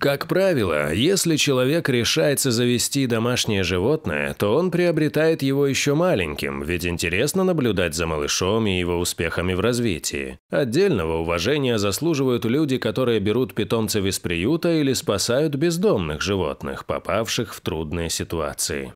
Как правило, если человек решается завести домашнее животное, то он приобретает его еще маленьким, ведь интересно наблюдать за малышом и его успехами в развитии. Отдельного уважения заслуживают люди, которые берут питомцев из приюта или спасают бездомных животных, попавших в трудные ситуации.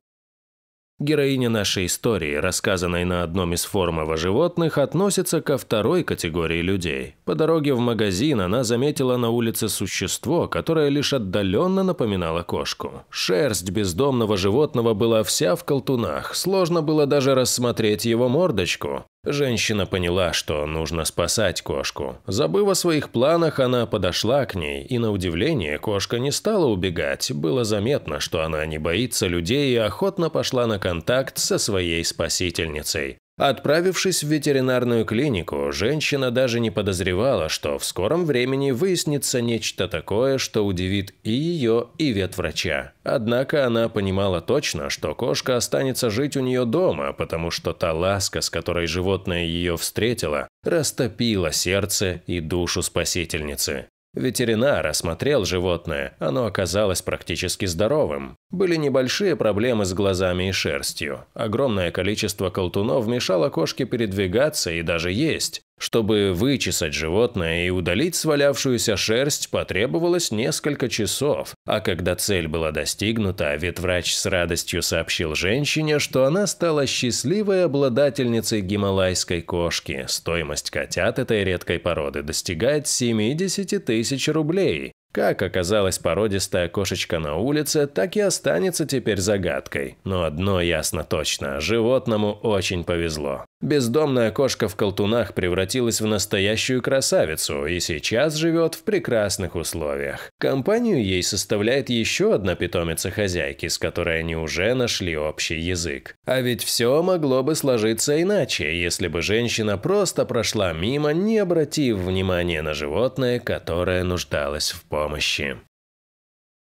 Героиня нашей истории, рассказанной на одном из форумов о животных, относится ко второй категории людей – по дороге в магазин она заметила на улице существо, которое лишь отдаленно напоминало кошку. Шерсть бездомного животного была вся в колтунах, сложно было даже рассмотреть его мордочку. Женщина поняла, что нужно спасать кошку. Забыв о своих планах, она подошла к ней, и на удивление кошка не стала убегать. Было заметно, что она не боится людей и охотно пошла на контакт со своей спасительницей. Отправившись в ветеринарную клинику, женщина даже не подозревала, что в скором времени выяснится нечто такое, что удивит и ее, и ветврача. Однако она понимала точно, что кошка останется жить у нее дома, потому что та ласка, с которой животное ее встретило, растопила сердце и душу спасительницы. Ветеринар осмотрел животное, оно оказалось практически здоровым. Были небольшие проблемы с глазами и шерстью. Огромное количество колтунов мешало кошке передвигаться и даже есть. Чтобы вычесать животное и удалить свалявшуюся шерсть, потребовалось несколько часов, а когда цель была достигнута, ветврач с радостью сообщил женщине, что она стала счастливой обладательницей гималайской кошки. Стоимость котят этой редкой породы достигает 70 тысяч рублей, как оказалась породистая кошечка на улице, так и останется теперь загадкой. Но одно ясно точно – животному очень повезло. Бездомная кошка в колтунах превратилась в настоящую красавицу и сейчас живет в прекрасных условиях. Компанию ей составляет еще одна питомица хозяйки, с которой они уже нашли общий язык. А ведь все могло бы сложиться иначе, если бы женщина просто прошла мимо, не обратив внимания на животное, которое нуждалось в помощи.